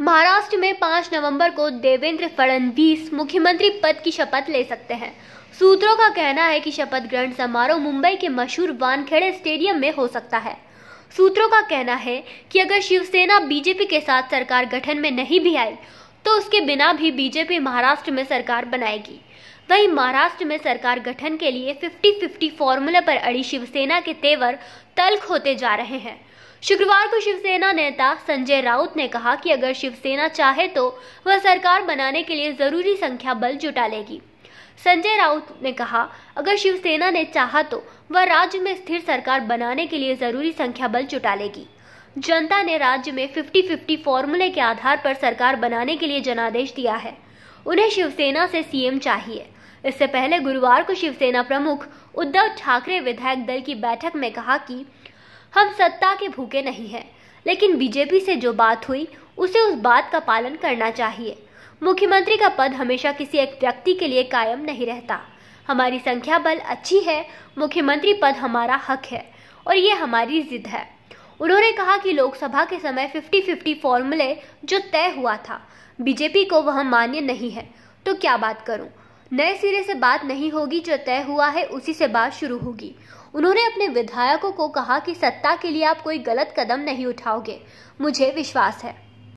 महाराष्ट्र में 5 नवंबर को देवेंद्र फडणवीस मुख्यमंत्री पद की शपथ ले सकते हैं सूत्रों का कहना है कि शपथ ग्रहण समारोह मुंबई के मशहूर वानखेड़े स्टेडियम में हो सकता है सूत्रों का कहना है कि अगर शिवसेना बीजेपी के साथ सरकार गठन में नहीं भी आई तो उसके बिना भी बीजेपी महाराष्ट्र में सरकार बनाएगी वहीं महाराष्ट्र में सरकार गठन के लिए 50-50 फॉर्मूला पर अड़ी शिवसेना के तेवर तल्ख होते जा रहे हैं शुक्रवार को शिवसेना नेता संजय राउत ने कहा कि अगर शिवसेना चाहे तो वह सरकार बनाने के लिए जरूरी संख्या बल जुटा लेगी संजय राउत ने कहा अगर शिवसेना ने चाहा तो वह राज्य में स्थिर सरकार बनाने के लिए जरूरी संख्या बल जुटा लेगी जनता ने राज्य में 50-50 फॉर्मूले के आधार पर सरकार बनाने के लिए जनादेश दिया है उन्हें शिवसेना से सीएम चाहिए इससे पहले गुरुवार को शिवसेना प्रमुख उद्धव ठाकरे विधायक दल की बैठक में कहा कि हम सत्ता के भूखे नहीं हैं लेकिन बीजेपी से जो बात हुई उसे उस बात का पालन करना चाहिए मुख्यमंत्री का पद हमेशा किसी एक व्यक्ति के लिए कायम नहीं रहता हमारी संख्या बल अच्छी है मुख्यमंत्री पद हमारा हक है और ये हमारी जिद है उन्होंने कहा कि लोकसभा के समय 50-50 फॉर्मूले जो तय हुआ था बीजेपी को वह मान्य नहीं है तो क्या बात करूं नए सिरे से बात नहीं होगी जो तय हुआ है उसी से बात शुरू होगी उन्होंने अपने विधायकों को कहा कि सत्ता के लिए आप कोई गलत कदम नहीं उठाओगे मुझे विश्वास है